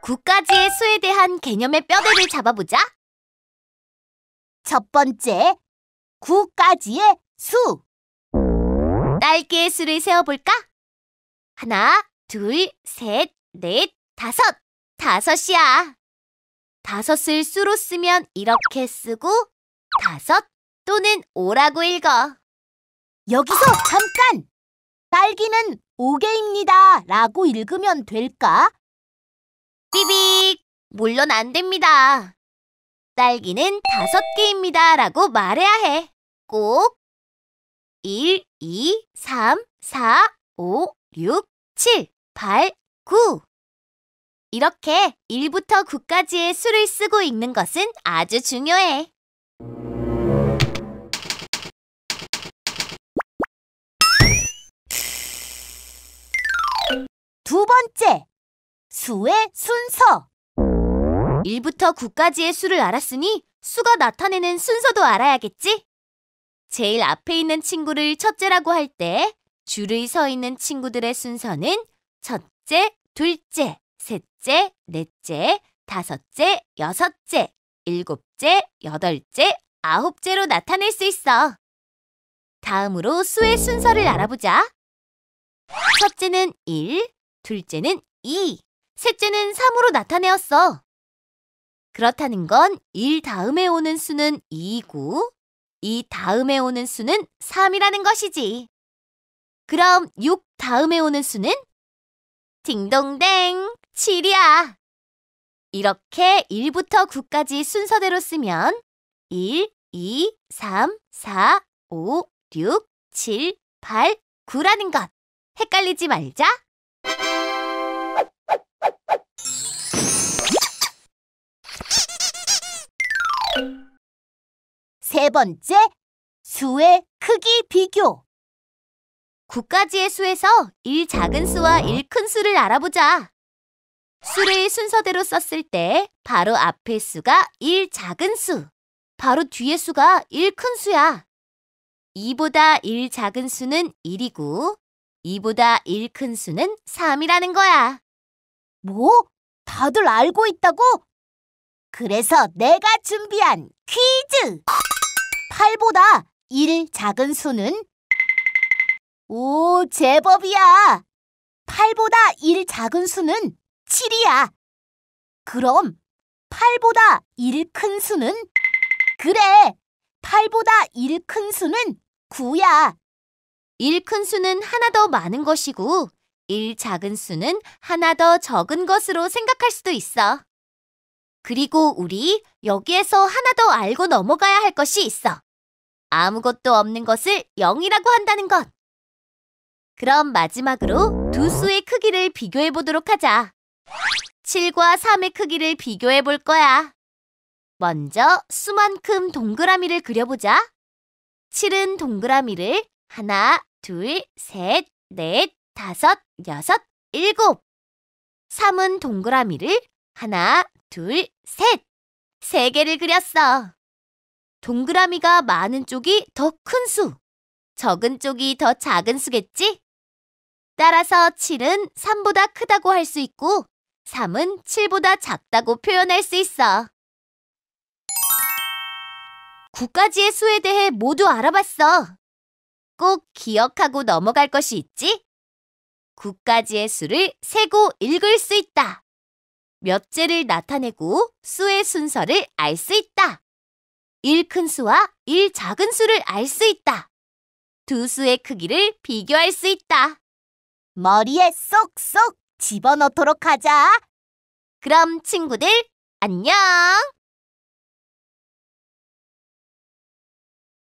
국가지의 수에 대한 개념의 뼈대를 잡아보자. 첫 번째, 구까지의 수. 딸기의 수를 세어볼까? 하나, 둘, 셋, 넷, 다섯. 다섯이야. 다섯을 수로 쓰면 이렇게 쓰고 다섯 또는 오라고 읽어. 여기서 잠깐! 딸기는 5개입니다. 라고 읽으면 될까? 삐빅! 물론 안 됩니다. 딸기는 5 개입니다. 라고 말해야 해. 꼭! 1, 2, 3, 4, 5, 6, 7, 8, 9. 이렇게 1부터 9까지의 수를 쓰고 읽는 것은 아주 중요해. 두 번째, 수의 순서. 1부터 9까지의 수를 알았으니 수가 나타내는 순서도 알아야겠지? 제일 앞에 있는 친구를 첫째라고 할 때 줄을 서 있는 친구들의 순서는 첫째, 둘째, 셋째, 넷째, 다섯째, 여섯째, 일곱째, 여덟째, 아홉째로 나타낼 수 있어. 다음으로 수의 순서를 알아보자. 첫째는 1, 둘째는 2, 셋째는 3으로 나타내었어. 그렇다는 건 1 다음에 오는 수는 2이고 2 다음에 오는 수는 3이라는 것이지. 그럼 6 다음에 오는 수는? 딩동댕, 7이야. 이렇게 1부터 9까지 순서대로 쓰면 1, 2, 3, 4, 5, 6, 7, 8, 9라는 것. 헷갈리지 말자. 세 번째, 수의 크기 비교. 국가지의 수에서 1 작은 수와 1 큰 수를 알아보자. 수를 순서대로 썼을 때 바로 앞의 수가 1 작은 수, 바로 뒤의 수가 1 큰 수야. 2보다 1 작은 수는 1이고 2보다 1 큰 수는 3이라는 거야. 뭐? 다들 알고 있다고? 그래서 내가 준비한 퀴즈! 8보다 1 작은 수는? 오, 제법이야! 8보다 1 작은 수는 7이야. 그럼 8보다 1 큰 수는? 그래, 8보다 1 큰 수는 9야. 1 큰 수는 하나 더 많은 것이고 1 작은 수는 하나 더 적은 것으로 생각할 수도 있어. 그리고 우리 여기에서 하나 더 알고 넘어가야 할 것이 있어. 아무것도 없는 것을 0이라고 한다는 것. 그럼 마지막으로 두 수의 크기를 비교해 보도록 하자. 7과 3의 크기를 비교해 볼 거야. 먼저 수만큼 동그라미를 그려보자. 7은 동그라미를 하나, 둘, 셋, 넷, 다섯, 여섯, 일곱. 3은 동그라미를 하나, 둘, 셋. 세 개를 그렸어. 동그라미가 많은 쪽이 더 큰 수, 적은 쪽이 더 작은 수겠지? 따라서 7은 3보다 크다고 할 수 있고 3은 7보다 작다고 표현할 수 있어. 9가지의 수에 대해 모두 알아봤어. 꼭 기억하고 넘어갈 것이 있지? 9가지의 수를 세고 읽을 수 있다. 몇째를 나타내고 수의 순서를 알 수 있다. 1큰 수와 1 작은 수를 알 수 있다. 두 수의 크기를 비교할 수 있다. 머리에 쏙쏙 집어넣도록 하자. 그럼 친구들 안녕!